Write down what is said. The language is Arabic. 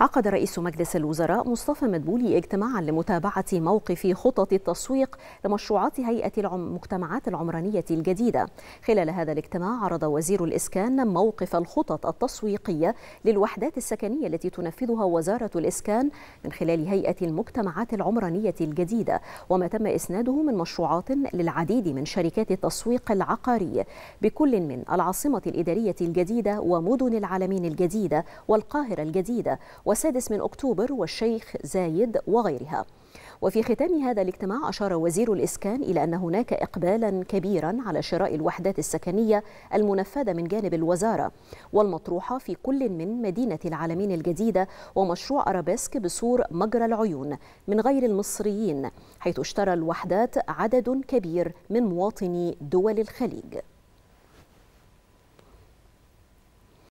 عقد رئيس مجلس الوزراء مصطفى مدبولي اجتماعا لمتابعة موقف خطط التسويق لمشروعات هيئة المجتمعات العمرانية الجديدة خلال هذا الاجتماع عرض وزير الإسكان موقف الخطط التسويقية للوحدات السكنية التي تنفذها وزارة الإسكان من خلال هيئة المجتمعات العمرانية الجديدة وما تم إسناده من مشروعات للعديد من شركات التسويق العقاري بكل من العاصمة الإدارية الجديدة ومدن العالمين الجديدة والقاهرة الجديدة والسادس من أكتوبر والشيخ زايد وغيرها وفي ختام هذا الاجتماع أشار وزير الإسكان إلى أن هناك إقبالا كبيرا على شراء الوحدات السكنية المنفذة من جانب الوزارة والمطروحة في كل من مدينة العالمين الجديدة ومشروع أرابيسك بسور مجرى العيون من غير المصريين حيث اشترى الوحدات عدد كبير من مواطني دول الخليج